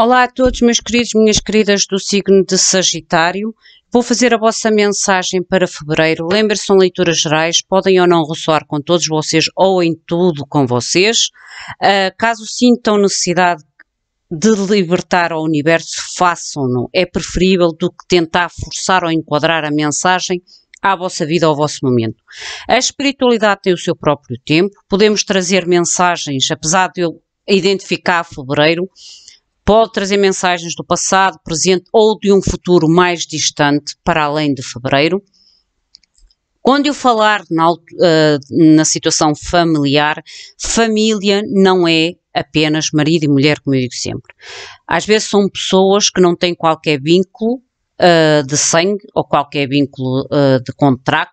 Olá a todos, meus queridos, minhas queridas do signo de Sagitário. Vou fazer a vossa mensagem para fevereiro. Lembre-se, são leituras gerais, podem ou não ressoar com todos vocês ou em tudo com vocês. Uh, caso sintam necessidade de libertar o universo, façam-no. É preferível do que tentar forçar ou enquadrar a mensagem à vossa vida, ou ao vosso momento. A espiritualidade tem o seu próprio tempo. Podemos trazer mensagens, apesar de eu identificar fevereiro pode trazer mensagens do passado, presente ou de um futuro mais distante, para além de fevereiro. Quando eu falar na, eh, na situação familiar, família não é apenas marido e mulher, como eu digo sempre. Às vezes são pessoas que não têm qualquer vínculo uh, de sangue ou qualquer vínculo uh, de contrato,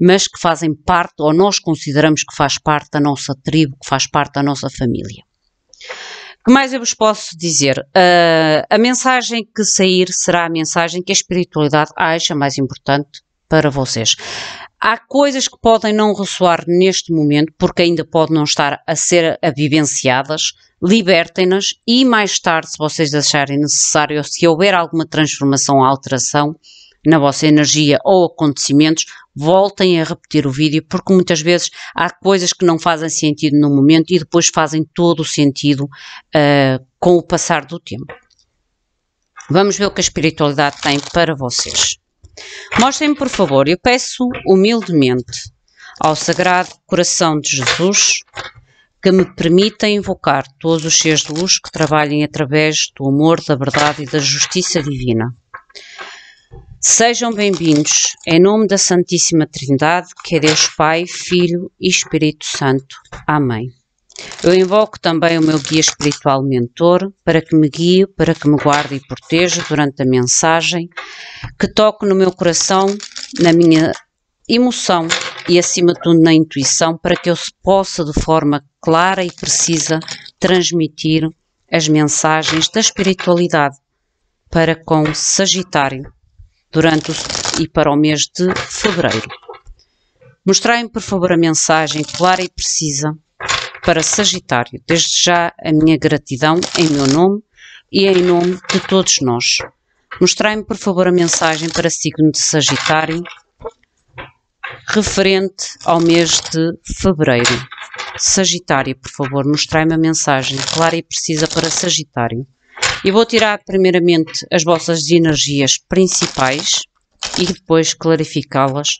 mas que fazem parte, ou nós consideramos que faz parte da nossa tribo, que faz parte da nossa família que mais eu vos posso dizer? Uh, a mensagem que sair será a mensagem que a espiritualidade acha mais importante para vocês. Há coisas que podem não ressoar neste momento, porque ainda podem não estar a ser vivenciadas, libertem-nas e mais tarde, se vocês acharem necessário, se houver alguma transformação ou alteração, na vossa energia ou acontecimentos, voltem a repetir o vídeo, porque muitas vezes há coisas que não fazem sentido no momento e depois fazem todo o sentido uh, com o passar do tempo. Vamos ver o que a espiritualidade tem para vocês. Mostrem-me, por favor, eu peço humildemente ao Sagrado Coração de Jesus que me permita invocar todos os seres de luz que trabalhem através do amor, da verdade e da justiça divina Sejam bem-vindos, em nome da Santíssima Trindade, que é Deus Pai, Filho e Espírito Santo. Amém. Eu invoco também o meu guia espiritual mentor para que me guie, para que me guarde e proteja durante a mensagem, que toque no meu coração, na minha emoção e, acima de tudo, na intuição, para que eu possa, de forma clara e precisa, transmitir as mensagens da espiritualidade para com Sagitário durante o, e para o mês de fevereiro. Mostrai-me, por favor, a mensagem clara e precisa para Sagitário. Desde já a minha gratidão em meu nome e em nome de todos nós. Mostrai-me, por favor, a mensagem para signo de Sagitário referente ao mês de fevereiro. Sagitário, por favor, mostrai-me a mensagem clara e precisa para Sagitário. E vou tirar primeiramente as vossas energias principais e depois clarificá-las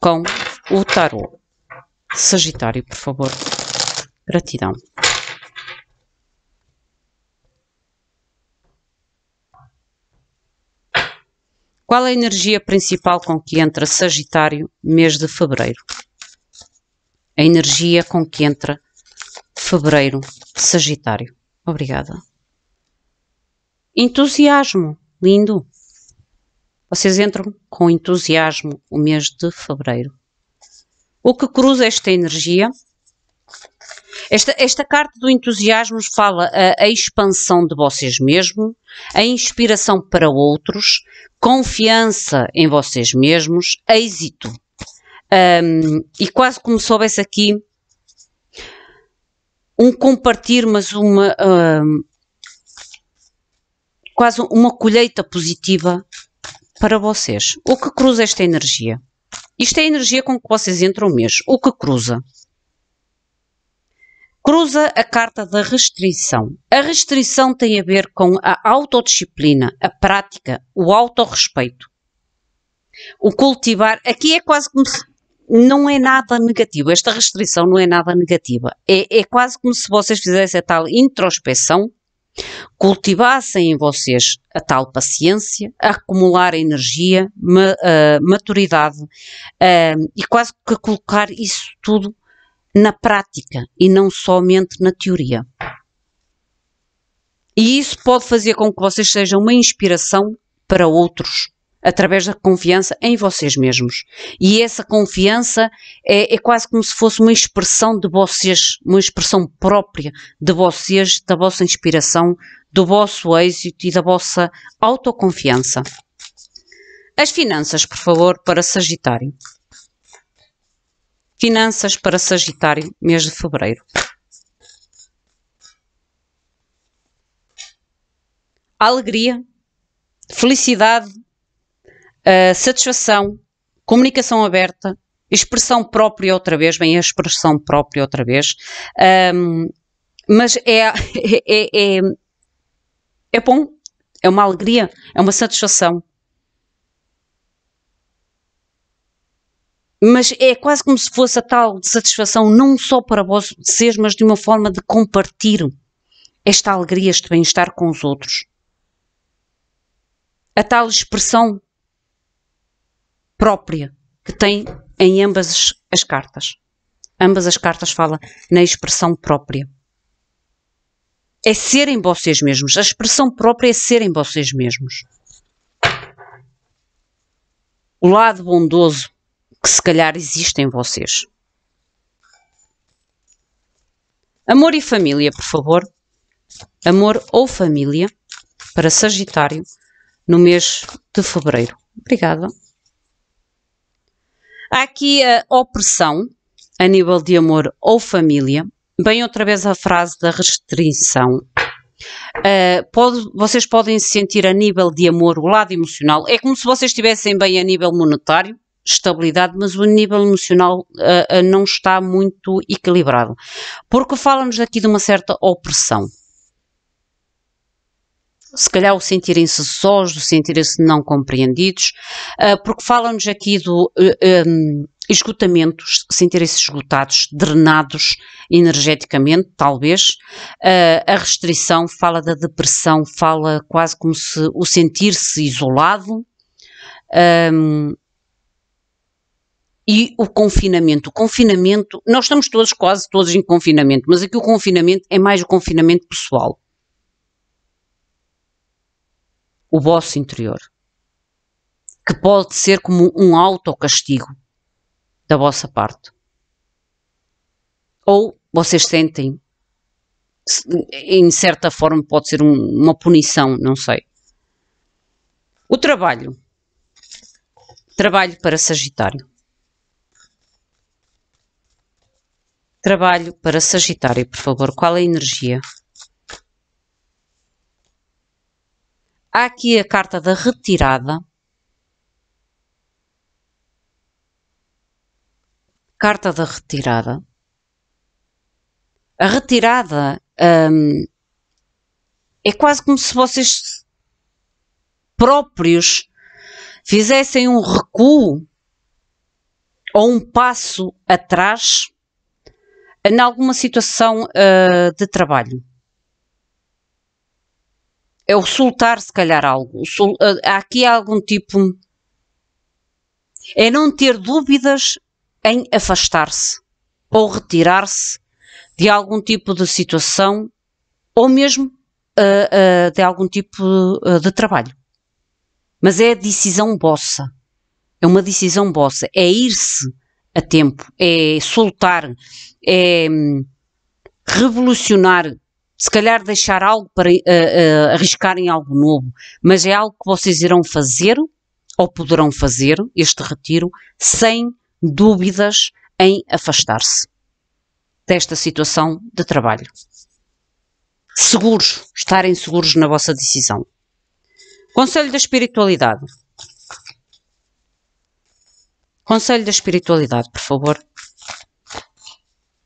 com o tarô. Sagitário, por favor. Gratidão. Qual é a energia principal com que entra Sagitário mês de fevereiro? A energia com que entra fevereiro Sagitário. Obrigada. Entusiasmo, lindo. Vocês entram com entusiasmo o mês de fevereiro. O que cruza esta energia? Esta, esta carta do entusiasmo fala a, a expansão de vocês mesmos, a inspiração para outros, confiança em vocês mesmos, êxito. Um, e quase como se houvesse aqui um compartir, mas uma, quase uma colheita positiva para vocês. O que cruza esta energia? Isto é a energia com que vocês entram mesmo. O que cruza? Cruza a carta da restrição. A restrição tem a ver com a autodisciplina, a prática, o autorrespeito. O cultivar, aqui é quase como se não é nada negativo. Esta restrição não é nada negativa. É, é quase como se vocês fizessem a tal introspecção cultivassem em vocês a tal paciência, a acumular energia, ma, uh, maturidade uh, e quase que colocar isso tudo na prática e não somente na teoria. E isso pode fazer com que vocês sejam uma inspiração para outros através da confiança em vocês mesmos. E essa confiança é, é, quase como se fosse uma expressão de vocês, uma expressão própria de vocês, da vossa inspiração, do vosso êxito e da vossa autoconfiança. As finanças, por favor, para Sagitário. Finanças para Sagitário, mês de fevereiro. Alegria, felicidade satisfação, comunicação aberta, expressão própria outra vez, bem, a expressão própria outra vez, um, mas é, é, é, é bom, é uma alegria, é uma satisfação. mas é quase como se fosse a tal satisfação não só para vos seres, mas de uma forma de compartilhar esta alegria, este bem-estar com os outros. A tal expressão própria que tem em ambas as cartas. Ambas as cartas falam na expressão própria. É serem vocês mesmos. A expressão própria é serem vocês mesmos. O lado bondoso que se calhar existe em vocês. Amor e família, por favor. Amor ou família para Sagitário no mês de fevereiro. Obrigada. Há aqui a opressão a nível de amor ou família. Bem, outra vez a frase da restrição. Uh, pode, vocês podem se sentir a nível de amor, o lado emocional. É como se vocês estivessem bem a nível monetário, estabilidade, mas o nível emocional uh, uh, não está muito equilibrado. Porque fala-nos aqui de uma certa opressão se calhar o sentirem-se sós, o sentirem-se não compreendidos, ah, porque falam-nos aqui do um, eh, ehm, esgotamento, sentirem-se esgotados, drenados energeticamente, talvez. Ah, a restrição fala da depressão, fala quase como se o sentir-se isolado. Um, ehm, e o confinamento. O confinamento, nós estamos todos, quase todos em confinamento, mas aqui o confinamento é mais o confinamento pessoal. o vosso interior, que pode ser como um autocastigo da vossa parte. Ou vocês sentem, em certa forma, pode ser um, uma punição, não sei. O trabalho. Trabalho para Sagitário. Trabalho para Sagitário, por favor. Qual é a energia? Há aqui a carta da retirada. Carta da retirada. A retirada hum, é quase como se vocês próprios fizessem um recuo ou um passo atrás em alguma situação uh, de trabalho é o soltar, se calhar, algo. Sol, ah, há aqui algum tipo. É não ter dúvidas em afastar-se ou retirar-se de algum tipo de situação ou mesmo uh, uh, de algum tipo uh, de trabalho. Mas é decisão bossa. É uma decisão bossa. É ir-se a tempo, é soltar, é hum, revolucionar se calhar deixar algo para uh, uh, arriscarem algo novo, mas é algo que vocês irão fazer ou poderão fazer este retiro sem dúvidas em afastar-se desta situação de trabalho. Seguros, estarem seguros na vossa decisão. Conselho da espiritualidade. Conselho da espiritualidade, por favor.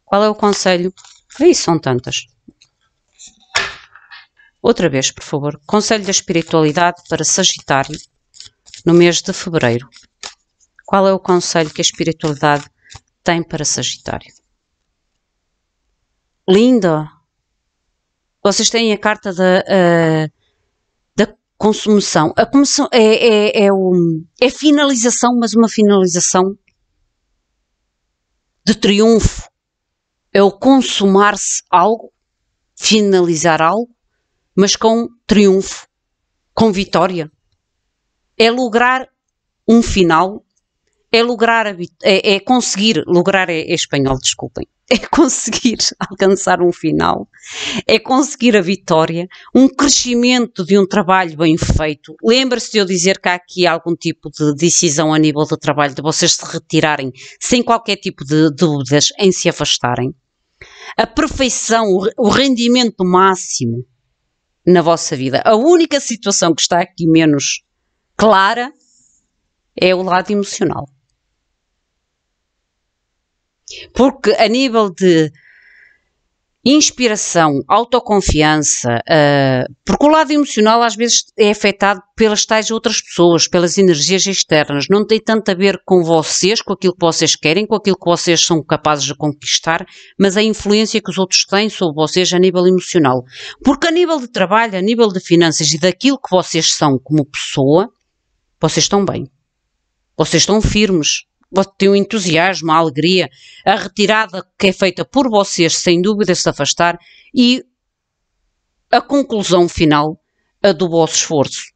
Qual é o conselho? Aí são tantas. Outra vez, por favor. Conselho da Espiritualidade para Sagitário no mês de fevereiro. Qual é o conselho que a espiritualidade tem para Sagitário? Linda! Vocês têm a carta da, uh, da consumação. A consumação é, é, é, um, é finalização, mas uma finalização de triunfo. É o consumar-se algo, finalizar algo mas com triunfo, com vitória. É lograr um final, é lograr, é, é conseguir, lograr é, é espanhol, desculpem, é conseguir alcançar um final, é conseguir a vitória, um crescimento de um trabalho bem feito. lembra se de eu dizer que há aqui algum tipo de decisão a nível do trabalho, de vocês se retirarem sem qualquer tipo de dúvidas, em se afastarem. A perfeição, o rendimento máximo, na vossa vida. A única situação que está aqui menos clara é o lado emocional. Porque a nível de inspiração, autoconfiança, uh, porque o lado emocional às vezes é afetado pelas tais outras pessoas, pelas energias externas. Não tem tanto a ver com vocês, com aquilo que vocês querem, com aquilo que vocês são capazes de conquistar, mas a influência que os outros têm sobre vocês a nível emocional. Porque a nível de trabalho, a nível de finanças e daquilo que vocês são como pessoa, vocês estão bem. Vocês estão firmes, tem um entusiasmo, a alegria, a retirada que é feita por vocês, sem dúvida, se afastar e a conclusão final a do vosso esforço.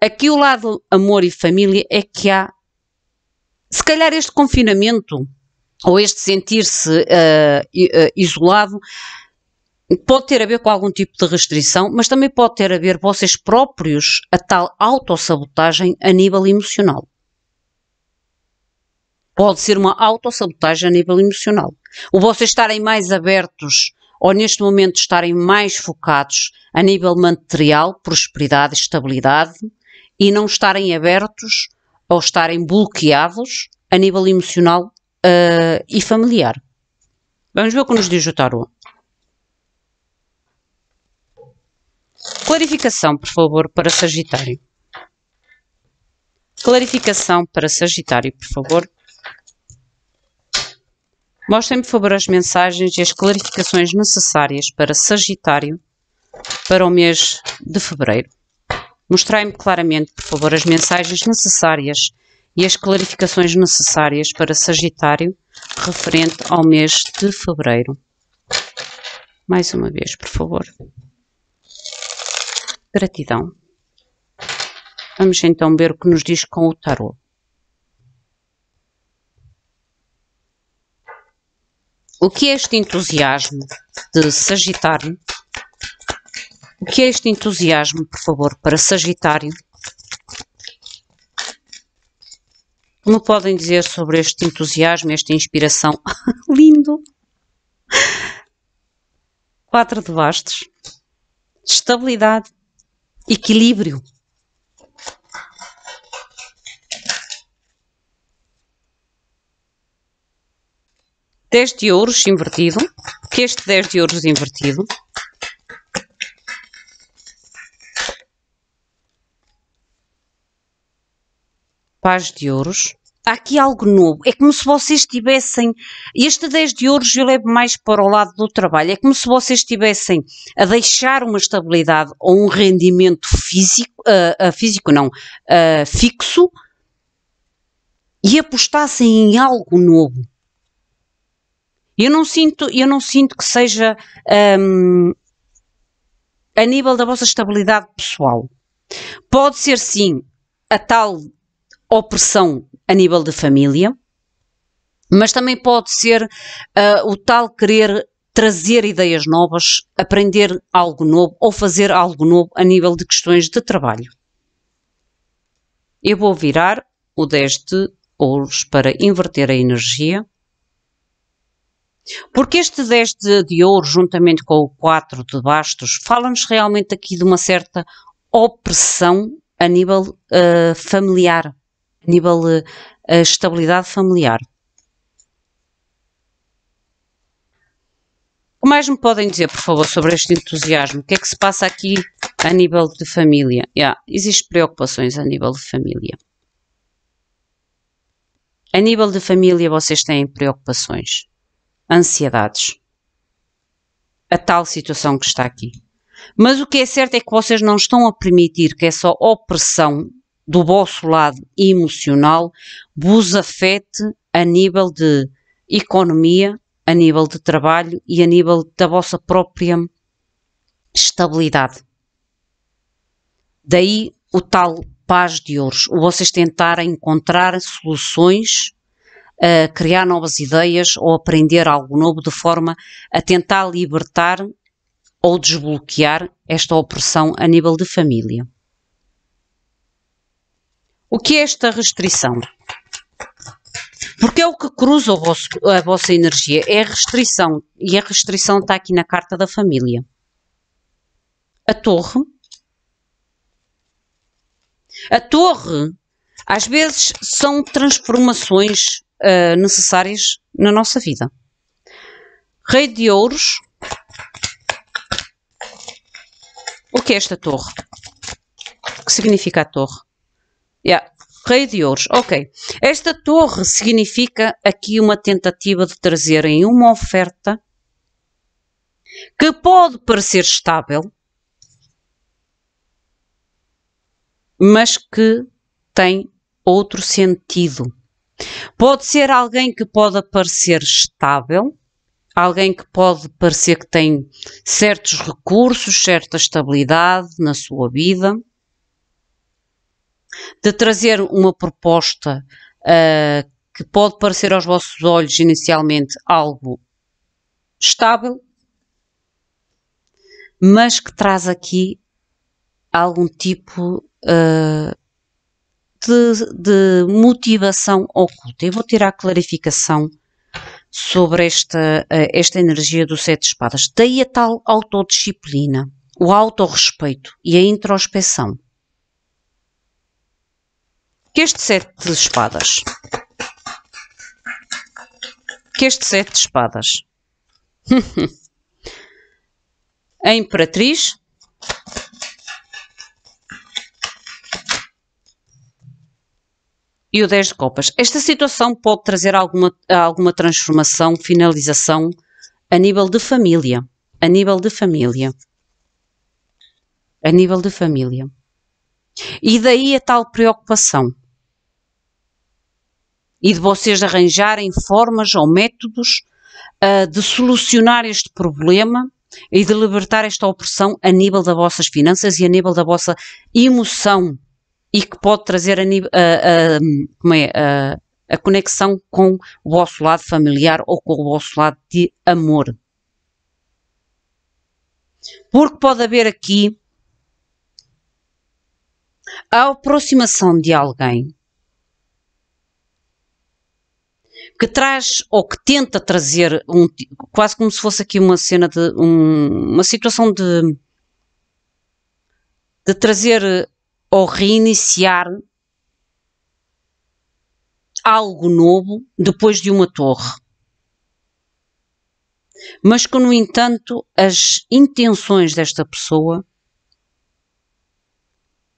Aqui o lado amor e família é que há, se calhar, este confinamento ou este sentir-se uh, isolado pode ter a ver com algum tipo de restrição, mas também pode ter a ver vocês próprios a tal autossabotagem a nível emocional pode ser uma autossabotagem a nível emocional. O vocês estarem mais abertos ou neste momento estarem mais focados a nível material, prosperidade, estabilidade e não estarem abertos ou estarem bloqueados a nível emocional uh, e familiar. Vamos ver o que nos diz o tarô. Clarificação, por favor, para Sagitário. Clarificação para Sagitário, por favor. Mostrem-me, por favor, as mensagens e as clarificações necessárias para Sagitário para o mês de fevereiro. Mostrai-me claramente, por favor, as mensagens necessárias e as clarificações necessárias para Sagitário referente ao mês de fevereiro. Mais uma vez, por favor. Gratidão. Vamos então ver o que nos diz com o tarot. O que é este entusiasmo de Sagitário? O que é este entusiasmo, por favor, para Sagitário? Como podem dizer sobre este entusiasmo, esta inspiração? Lindo! Quatro de bastos. Estabilidade. Equilíbrio. 10 de ouros invertido, que este 10 de ouros invertido paz de ouros. Há aqui algo novo. É como se vocês tivessem. Este 10 de ouros eu levo mais para o lado do trabalho. É como se vocês estivessem a deixar uma estabilidade ou um rendimento físico, uh, uh, físico não, uh, fixo, e apostassem em algo novo. Eu não sinto, eu não sinto que seja um, a nível da vossa estabilidade pessoal. Pode ser sim a tal opressão a nível de família, mas também pode ser uh, o tal querer trazer ideias novas, aprender algo novo ou fazer algo novo a nível de questões de trabalho. Eu vou virar o deste de ouros para inverter a energia. Porque este 10 de, de ouro, juntamente com o 4 de bastos, fala-nos realmente aqui de uma certa opressão a nível uh, familiar, a nível uh, estabilidade familiar. O que mais me podem dizer, por favor, sobre este entusiasmo? O que é que se passa aqui a nível de família? Yeah, Existem preocupações a nível de família. A nível de família, vocês têm preocupações ansiedades. A tal situação que está aqui. Mas o que é certo é que vocês não estão a permitir que essa opressão do vosso lado emocional vos afete a nível de economia, a nível de trabalho e a nível da vossa própria estabilidade. Daí o tal paz de ouros, vocês tentarem encontrar soluções a criar novas ideias ou aprender algo novo de forma a tentar libertar ou desbloquear esta opressão a nível de família. O que é esta restrição? Porque é o que cruza vosso, a vossa energia, é a restrição, e a restrição está aqui na carta da família. A torre. A torre, às vezes, são transformações uh, necessárias na nossa vida. Rei de Ouros. O que é esta torre? O que significa a torre? Yeah. Rei de Ouros, ok. Esta torre significa aqui uma tentativa de trazerem uma oferta que pode parecer estável, mas que tem outro sentido. Pode ser alguém que pode parecer estável, alguém que pode parecer que tem certos recursos, certa estabilidade na sua vida, de trazer uma proposta uh, que pode parecer aos vossos olhos inicialmente algo estável, mas que traz aqui algum tipo uh, de, de motivação oculta. Eu vou tirar a clarificação sobre esta, eh, esta energia do sete espadas. Daí a tal autodisciplina, o autorrespeito e a introspecção. Que este sete de espadas. Que este sete de espadas. a Imperatriz, e o 10 de Copas. Esta situação pode trazer alguma, alguma transformação, finalização a nível de família. A nível de família. A nível de família. E daí a tal preocupação. E de vocês arranjarem formas ou métodos uh, de solucionar este problema e de libertar esta opressão a nível das vossas finanças e a nível da vossa emoção e que pode trazer a, a, a, é, a, conexão com o vosso lado familiar ou com o vosso lado de amor. Porque pode haver aqui a aproximação de alguém que traz ou que tenta trazer um, quase como se fosse aqui uma cena de um, uma situação de de trazer ou reiniciar algo novo depois de uma torre. Mas que, no entanto, as intenções desta pessoa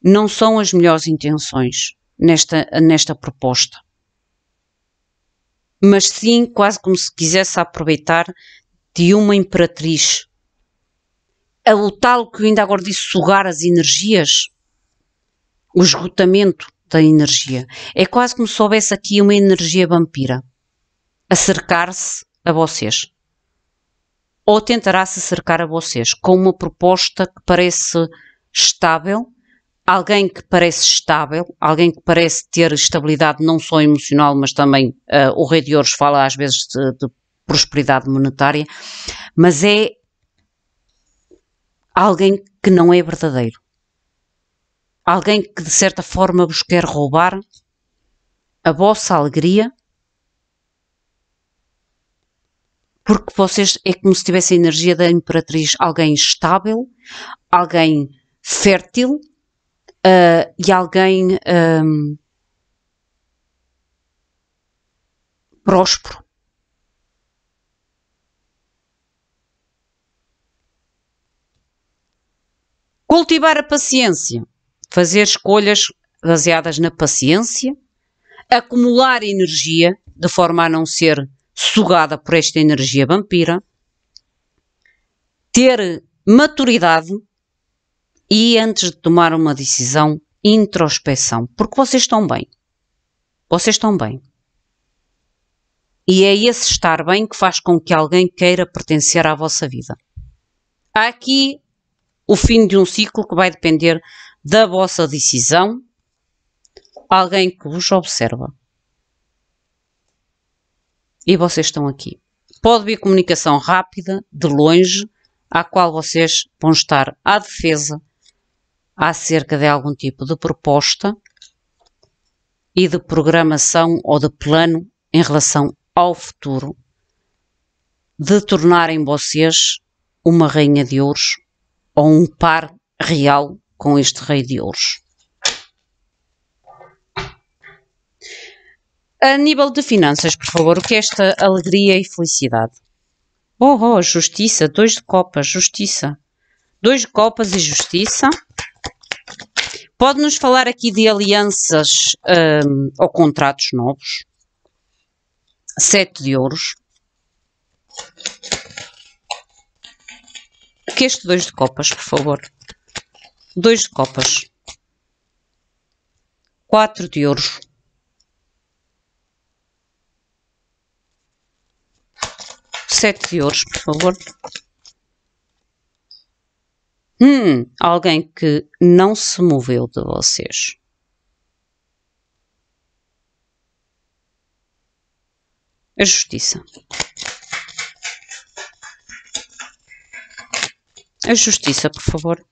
não são as melhores intenções nesta, nesta proposta. Mas sim, quase como se quisesse aproveitar de uma imperatriz. É o tal que eu ainda agora disse sugar as energias o esgotamento da energia. É quase como se houvesse aqui uma energia vampira acercar se a vocês. Ou tentará se acercar a vocês com uma proposta que parece estável, alguém que parece estável, alguém que parece ter estabilidade não só emocional, mas também uh, o Rei de Ouros fala às vezes de, de prosperidade monetária, mas é alguém que não é verdadeiro alguém que de certa forma vos quer roubar a vossa alegria, porque vocês é como se tivessem a energia da Imperatriz, alguém estável, alguém fértil uh, e alguém um, próspero. Cultivar a paciência fazer escolhas baseadas na paciência, acumular energia de forma a não ser sugada por esta energia vampira, ter maturidade e antes de tomar uma decisão, introspeção, porque vocês estão bem. Vocês estão bem. E é esse estar bem que faz com que alguém queira pertencer à vossa vida. Há aqui o fim de um ciclo que vai depender da vossa decisão alguém que vos observa. E vocês estão aqui. Pode vir comunicação rápida, de longe, à qual vocês vão estar à defesa acerca de algum tipo de proposta e de programação ou de plano em relação ao futuro, de tornarem vocês uma rainha de ouros ou um par real com este rei de ouros. A nível de finanças, por favor, o que é esta alegria e felicidade? Oh, oh, justiça, dois de copas, justiça. Dois de copas e justiça. Pode-nos falar aqui de alianças um, ou contratos novos? Sete de ouros. O Que este dois de copas, por favor. 2 de copas, 4 de ouros, 7 de ouros, por favor. Hum, alguém que não se moveu de vocês. A justiça. A justiça, por favor.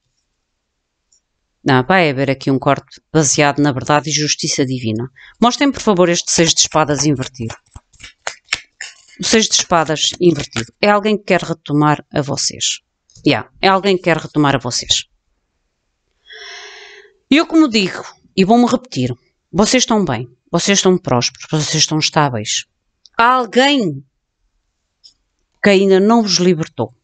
Não, vai é haver aqui um corte baseado na verdade e justiça divina. Mostrem, por favor, este seis de espadas invertido. O seis de espadas invertido é alguém que quer retomar a vocês. Yeah, é alguém que quer retomar a vocês. Eu, como digo, e vou-me repetir, vocês estão bem, vocês estão prósperos, vocês estão estáveis. Há alguém que ainda não vos libertou.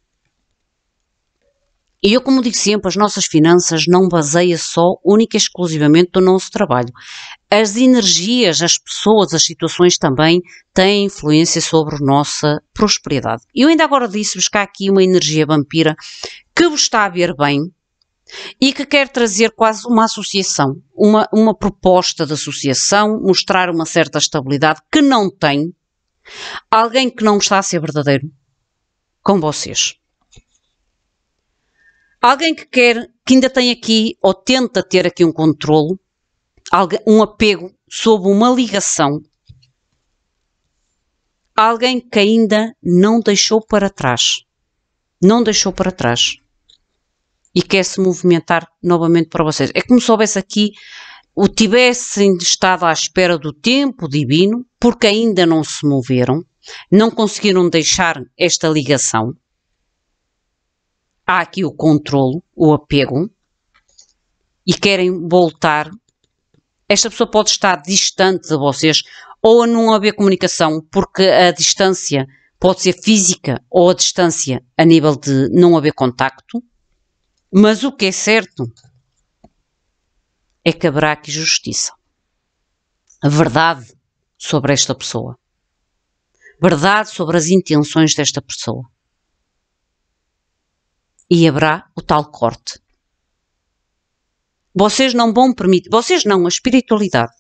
E eu, como digo sempre, as nossas finanças não baseia só, única e exclusivamente, no nosso trabalho. As energias, as pessoas, as situações também têm influência sobre a nossa prosperidade. E eu ainda agora disse-vos que há aqui uma energia vampira que vos está a ver bem, e que quer trazer quase uma associação, uma, uma proposta de associação, mostrar uma certa estabilidade que não tem, alguém que não está a ser verdadeiro com vocês. Alguém que quer, que ainda tem aqui ou tenta ter aqui um controlo, um apego sob uma ligação. Alguém que ainda não deixou para trás. Não deixou para trás. E quer se movimentar novamente para vocês. É como se houvesse aqui, o tivessem estado à espera do tempo divino, porque ainda não se moveram, não conseguiram deixar esta ligação há aqui o controlo, o apego, e querem voltar, esta pessoa pode estar distante de vocês ou a não haver comunicação, porque a distância pode ser física ou a distância a nível de não haver contacto, mas o que é certo é que haverá aqui justiça. A verdade sobre esta pessoa. Verdade sobre as intenções desta pessoa e haverá o tal corte. Vocês não vão permitir, vocês não, a espiritualidade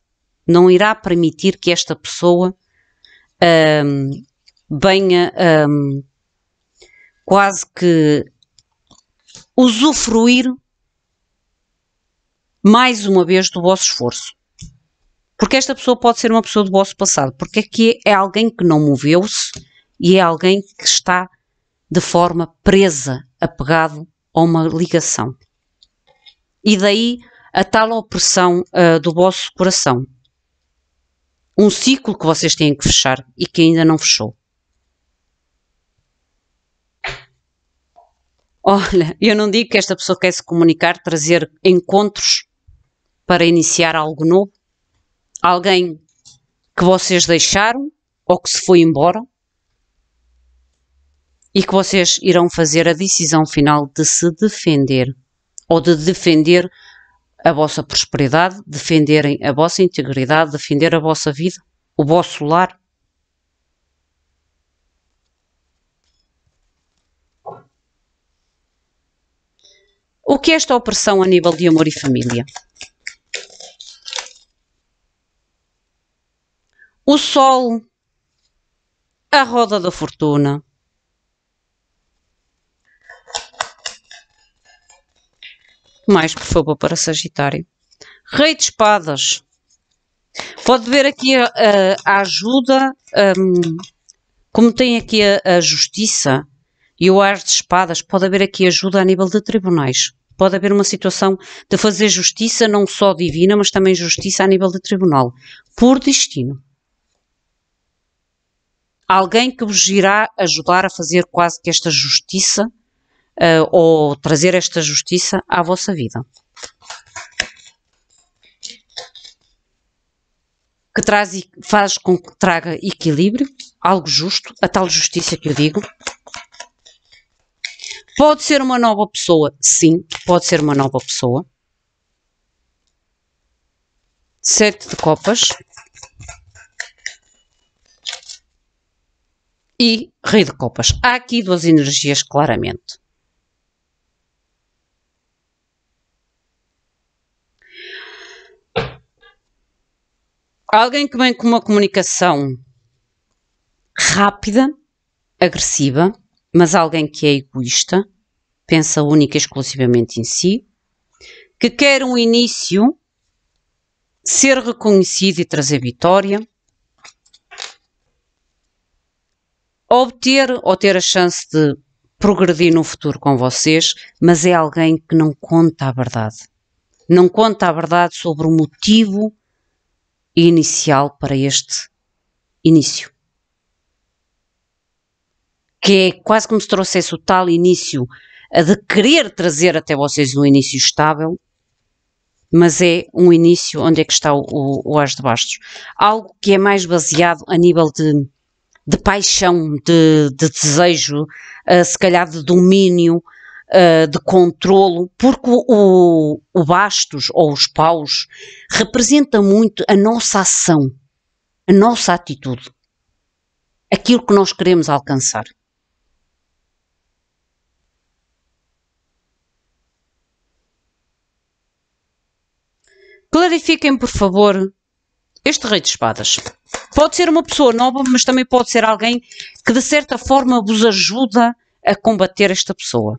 não irá permitir que esta pessoa hum, venha hum, quase que usufruir mais uma vez do vosso esforço. Porque esta pessoa pode ser uma pessoa do vosso passado, porque aqui é alguém que não moveu-se e é alguém que está de forma presa apegado a uma ligação. E daí a tal opressão uh, do vosso coração. Um ciclo que vocês têm que fechar e que ainda não fechou. Olha, eu não digo que esta pessoa quer se comunicar, trazer encontros para iniciar algo novo. Alguém que vocês deixaram ou que se foi embora e que vocês irão fazer a decisão final de se defender ou de defender a vossa prosperidade, defenderem a vossa integridade, defender a vossa vida, o vosso lar. O que é esta opressão a nível de amor e família? O Sol, a roda da fortuna, mais, por favor, para Sagitário. Rei de espadas. Pode ver aqui a, a ajuda, um, como tem aqui a, a justiça e o ar de espadas, pode haver aqui ajuda a nível de tribunais. Pode haver uma situação de fazer justiça, não só divina, mas também justiça a nível de tribunal, por destino. Alguém que vos irá ajudar a fazer quase que esta justiça uh, ou trazer esta justiça à vossa vida. Que traz, faz com que traga equilíbrio, algo justo, a tal justiça que eu digo. Pode ser uma nova pessoa, sim, pode ser uma nova pessoa. Sete de copas. E rei de copas. Há aqui duas energias claramente alguém que vem com uma comunicação rápida, agressiva, mas alguém que é egoísta, pensa única e exclusivamente em si, que quer um início, ser reconhecido e trazer vitória, obter ou ter a chance de progredir no futuro com vocês, mas é alguém que não conta a verdade. Não conta a verdade sobre o motivo inicial para este início. Que é quase como se trouxesse o tal início a de querer trazer até vocês um início estável, mas é um início onde é que está o, o, o as de bastos. Algo que é mais baseado a nível de, de paixão, de, de desejo, uh, se calhar de domínio, eh, de controlo, porque o, o bastos ou os paus representa muito a nossa ação, a nossa atitude, aquilo que nós queremos alcançar. Clarifiquem, por favor, este rei de espadas. Pode ser uma pessoa nova, mas também pode ser alguém que de certa forma vos ajuda a combater esta pessoa.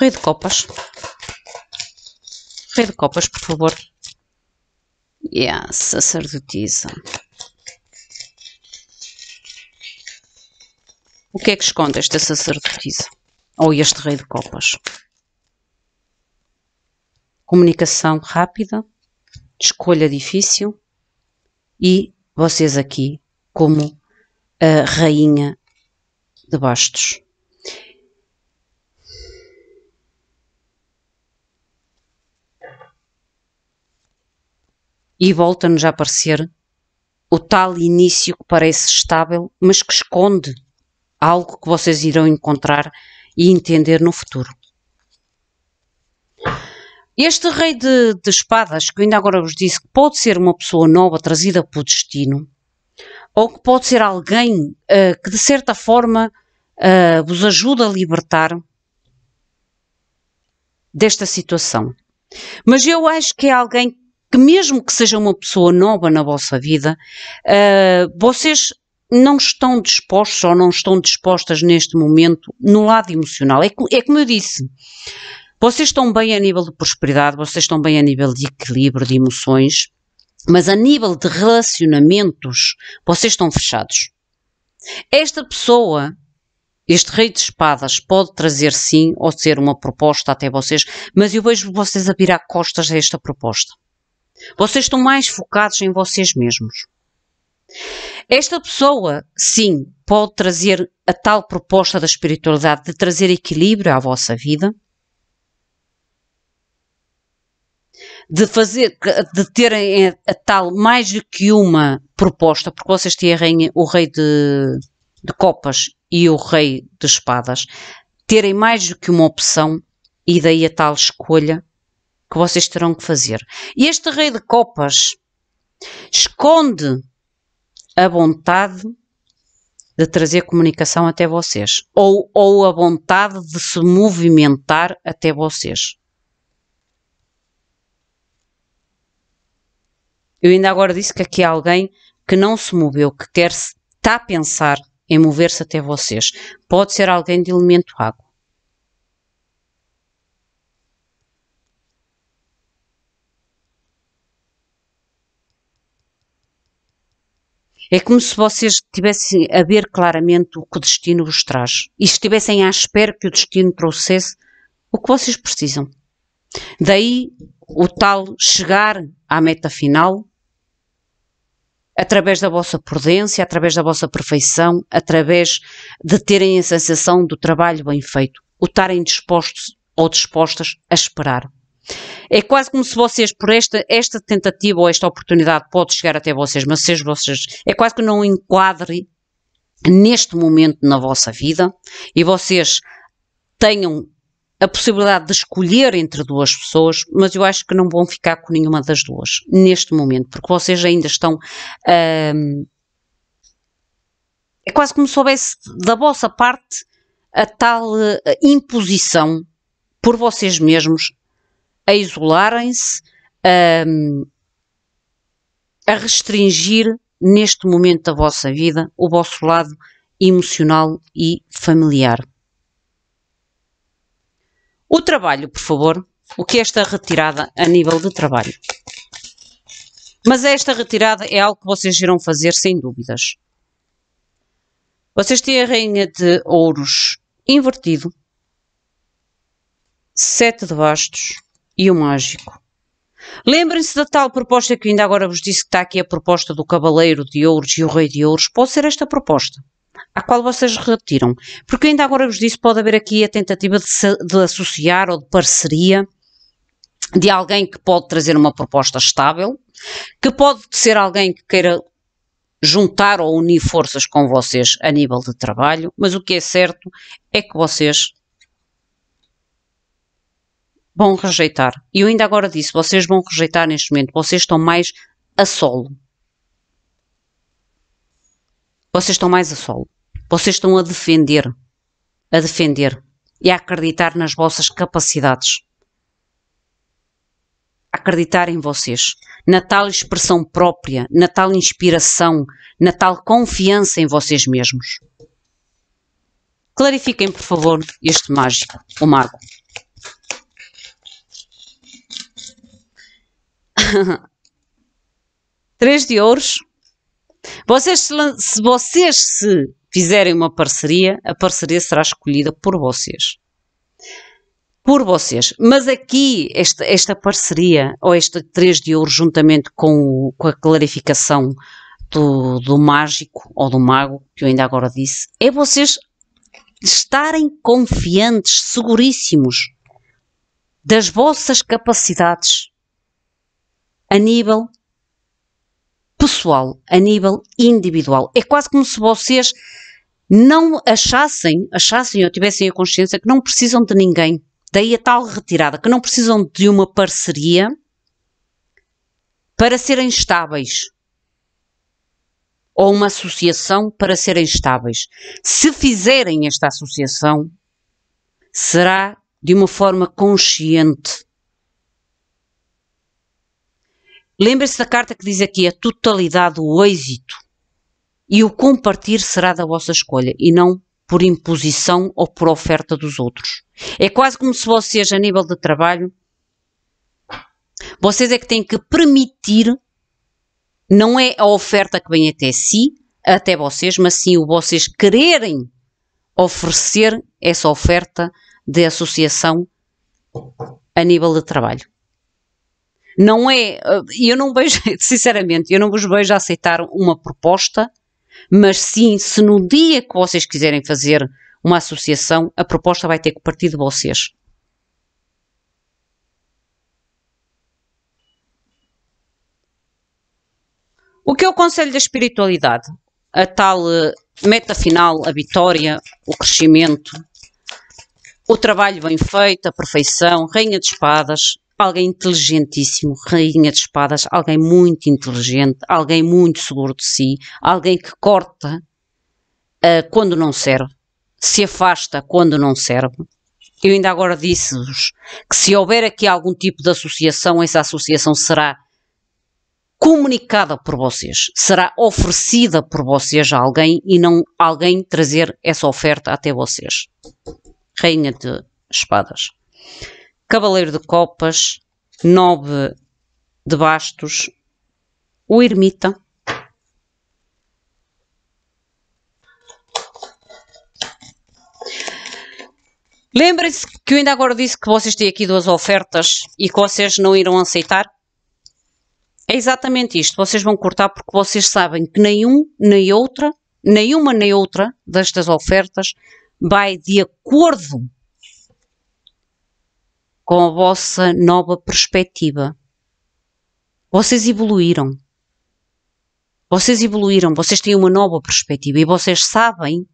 Rei de copas. Rei de copas, por favor. Yeah, sacerdotisa. O que é que esconde esta sacerdotisa? ou este rei de copas. Comunicação rápida, escolha difícil e vocês aqui como a rainha de bastos. E volta-nos a aparecer o tal início que parece estável, mas que esconde algo que vocês irão encontrar e entender no futuro. Este rei de, de, espadas, que ainda agora vos disse que pode ser uma pessoa nova trazida pelo destino, ou que pode ser alguém uh, que de certa forma uh, vos ajuda a libertar desta situação. Mas eu acho que é alguém que, mesmo que seja uma pessoa nova na vossa vida, uh, vocês não estão dispostos ou não estão dispostas neste momento no lado emocional. É, é como eu disse, vocês estão bem a nível de prosperidade, vocês estão bem a nível de equilíbrio, de emoções, mas a nível de relacionamentos, vocês estão fechados. Esta pessoa, este rei de espadas, pode trazer sim ou ser uma proposta até vocês, mas eu vejo vocês a virar costas a esta proposta. Vocês estão mais focados em vocês mesmos. Esta pessoa, sim, pode trazer a tal proposta da espiritualidade de trazer equilíbrio à vossa vida, de fazer, de terem a tal mais do que uma proposta, porque vocês têm o rei de, de copas e o rei de espadas, terem mais do que uma opção e daí a tal escolha que vocês terão que fazer. E este rei de copas esconde a vontade de trazer comunicação até vocês ou, ou a vontade de se movimentar até vocês. Eu ainda agora disse que aqui há alguém que não se moveu, que quer está a pensar em mover-se até vocês. Pode ser alguém de elemento água. É como se vocês tivessem a ver claramente o que o destino vos traz e estivessem à espera que o destino trouxesse o que vocês precisam. Daí o tal chegar à meta final através da vossa prudência, através da vossa perfeição, através de terem a sensação do trabalho bem feito, o estarem dispostos ou dispostas a esperar. É quase como se vocês, por esta, esta tentativa ou esta oportunidade, pode chegar até vocês, mas se vocês é quase que não enquadre neste momento na vossa vida e vocês tenham a possibilidade de escolher entre duas pessoas, mas eu acho que não vão ficar com nenhuma das duas neste momento, porque vocês ainda estão. Hum, é quase como se houvesse da vossa parte a tal uh, imposição por vocês mesmos a isolarem-se, a, hum, a restringir neste momento da vossa vida o vosso lado emocional e familiar. O trabalho, por favor. O que é esta retirada a nível de trabalho? Mas esta retirada é algo que vocês irão fazer sem dúvidas. Vocês têm a rainha de ouros invertido, sete de bastos, e o mágico. Lembrem-se da tal proposta que ainda agora vos disse que está aqui a proposta do Cavaleiro de Ouros e o Rei de Ouros. Pode ser esta proposta, a qual vocês retiram. Porque ainda agora vos disse, pode haver aqui a tentativa de, de associar ou de parceria de alguém que pode trazer uma proposta estável, que pode ser alguém que queira juntar ou unir forças com vocês a nível de trabalho, mas o que é certo é que vocês vão rejeitar. E eu ainda agora disse, vocês vão rejeitar neste momento, vocês estão mais a solo. Vocês estão mais a solo. Vocês estão a defender, a defender e a acreditar nas vossas capacidades. Acreditar em vocês, na tal expressão própria, na tal inspiração, na tal confiança em vocês mesmos. Clarifiquem, por favor, este mágico, o mago. Três de ouros. Vocês, se, vocês se fizerem uma parceria, a parceria será escolhida por vocês. Por vocês. Mas aqui, esta, esta parceria, ou este 3 de ouro, juntamente com, com a clarificação do, do mágico ou do mago, que eu ainda agora disse, é vocês estarem confiantes, seguríssimos das vossas capacidades a nível pessoal, a nível individual. É quase como se vocês não achassem, achassem ou tivessem a consciência que não precisam de ninguém. Daí a tal retirada, que não precisam de uma parceria para serem estáveis. Ou uma associação para serem estáveis. Se fizerem esta associação, será de uma forma consciente Lembrem-se da carta que diz aqui a totalidade, o êxito. E o compartir será da vossa escolha e não por imposição ou por oferta dos outros. É quase como se vocês, a nível de trabalho, vocês é que têm que permitir, não é a oferta que vem até si, até vocês, mas sim o vocês quererem oferecer essa oferta de associação a nível de trabalho. Não é, eh, eu não vejo, sinceramente, eu não vos vejo aceitar uma proposta, mas sim, se no dia que vocês quiserem fazer uma associação, a proposta vai ter que partir de vocês. O que é o conselho da espiritualidade? A tal eh, meta final, a vitória, o crescimento, o trabalho bem feito, a perfeição, rainha de espadas, alguém inteligentíssimo, rainha de espadas, alguém muito inteligente, alguém muito seguro de si, alguém que corta uh, quando não serve, se afasta quando não serve. Eu ainda agora disse-vos que se houver aqui algum tipo de associação, essa associação será comunicada por vocês, será oferecida por vocês a alguém e não alguém trazer essa oferta até vocês. Rainha de espadas. Cavaleiro de Copas, nove de Bastos, o Ermita. Lembrem-se que eu ainda agora disse que vocês têm aqui duas ofertas e que vocês não irão aceitar. É exatamente isto. Vocês vão cortar porque vocês sabem que nenhum, nem outra, nenhuma nem outra destas ofertas vai de acordo com a vossa nova perspectiva. Vocês evoluíram. Vocês evoluíram, vocês têm uma nova perspectiva e vocês sabem,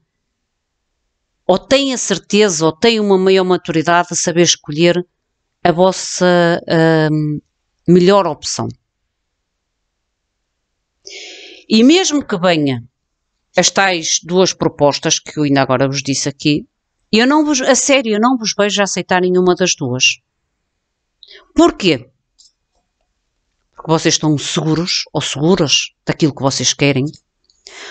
ou têm a certeza, ou têm uma maior maturidade a saber escolher a vossa hum, melhor opção. E mesmo que venha as tais duas propostas que eu ainda agora vos disse aqui, eu não vos, a sério, eu não vos vejo aceitar nenhuma das duas. Porquê? Porque vocês estão seguros ou seguras daquilo que vocês querem.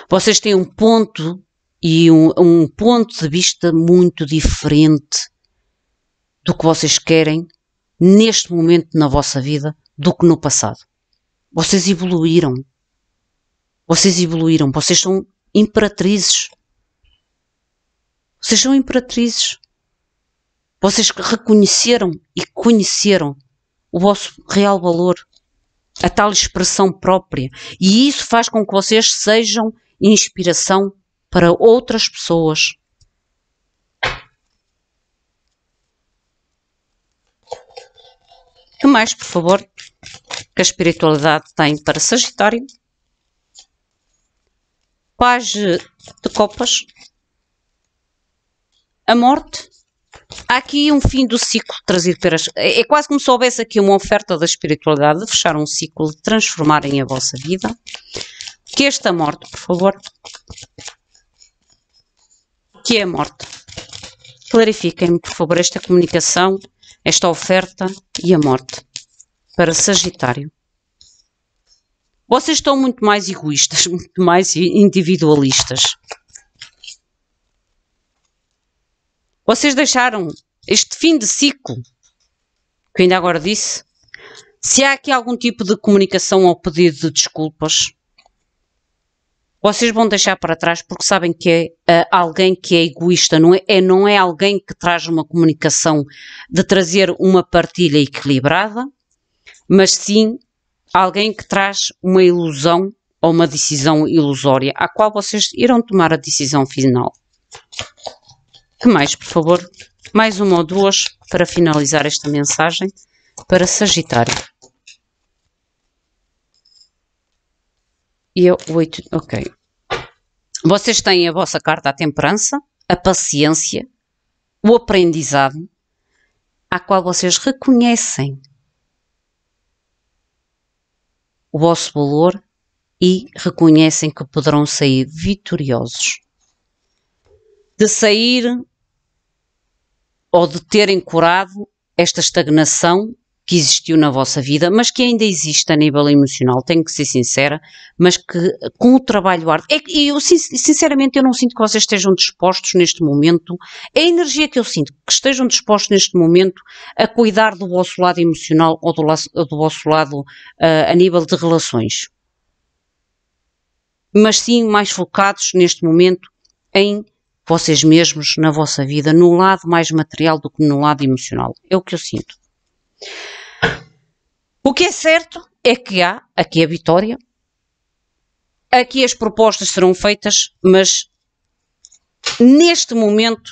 Vocês têm um ponto e um, um ponto de vista muito diferente do que vocês querem neste momento na vossa vida do que no passado. Vocês evoluíram. Vocês evoluíram. Vocês são imperatrizes vocês são imperatrizes. Vocês reconheceram e conheceram o vosso real valor, a tal expressão própria. E isso faz com que vocês sejam inspiração para outras pessoas. que mais, por favor, que a espiritualidade tem para Sagitário? Paz de Copas, a morte, há aqui um fim do ciclo trazido pelas. É, é quase como se houvesse aqui uma oferta da espiritualidade de fechar um ciclo, de transformarem a vossa vida. Que esta morte, por favor. Que é a morte. Clarifiquem-me, por favor, esta comunicação, esta oferta e a morte para Sagitário. Vocês estão muito mais egoístas, muito mais individualistas. Vocês deixaram este fim de ciclo, que ainda agora disse, se há aqui algum tipo de comunicação ou pedido de desculpas, vocês vão deixar para trás porque sabem que é uh, alguém que é egoísta, não é, é, não é alguém que traz uma comunicação de trazer uma partilha equilibrada, mas sim alguém que traz uma ilusão ou uma decisão ilusória, a qual vocês irão tomar a decisão final. Que mais, por favor? Mais uma ou duas para finalizar esta mensagem para Sagitário. E eu, oito, ok. Vocês têm a vossa carta à temperança, a paciência, o aprendizado, à qual vocês reconhecem o vosso valor e reconhecem que poderão sair vitoriosos. De sair ou de terem curado esta estagnação que existiu na vossa vida, mas que ainda existe a nível emocional, tenho que ser sincera, mas que com o trabalho árduo, é, eu sinceramente eu não sinto que vocês estejam dispostos neste momento, a energia que eu sinto, que estejam dispostos neste momento a cuidar do vosso lado emocional ou do, ou do vosso lado uh, a nível de relações, mas sim mais focados neste momento em vocês mesmos na vossa vida, no lado mais material do que no lado emocional. É o que eu sinto. O que é certo é que há aqui a vitória, aqui as propostas serão feitas, mas neste momento,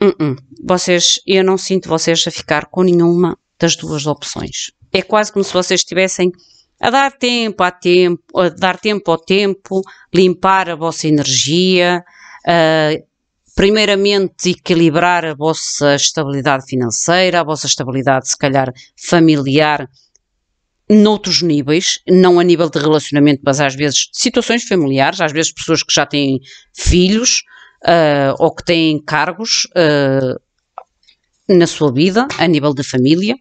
uh -uh, vocês, eu não sinto vocês a ficar com nenhuma das duas opções. É quase como se vocês estivessem a dar tempo a tempo, a dar tempo ao tempo, limpar a vossa energia, uh, primeiramente equilibrar a vossa estabilidade financeira, a vossa estabilidade, se calhar, familiar, noutros níveis, não a nível de relacionamento, mas às vezes situações familiares, às vezes pessoas que já têm filhos uh, ou que têm cargos uh, na sua vida, a nível de família.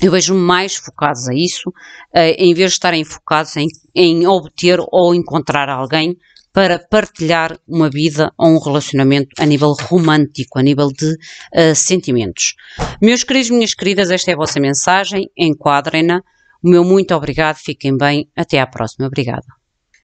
Eu vejo mais focados a isso, uh, em vez de estarem focados em, em obter ou encontrar alguém para partilhar uma vida ou um relacionamento a nível romântico, a nível de uh, sentimentos. Meus queridos, minhas queridas, esta é a vossa mensagem, enquadrem-na. O meu muito obrigado, fiquem bem, até à próxima. Obrigada.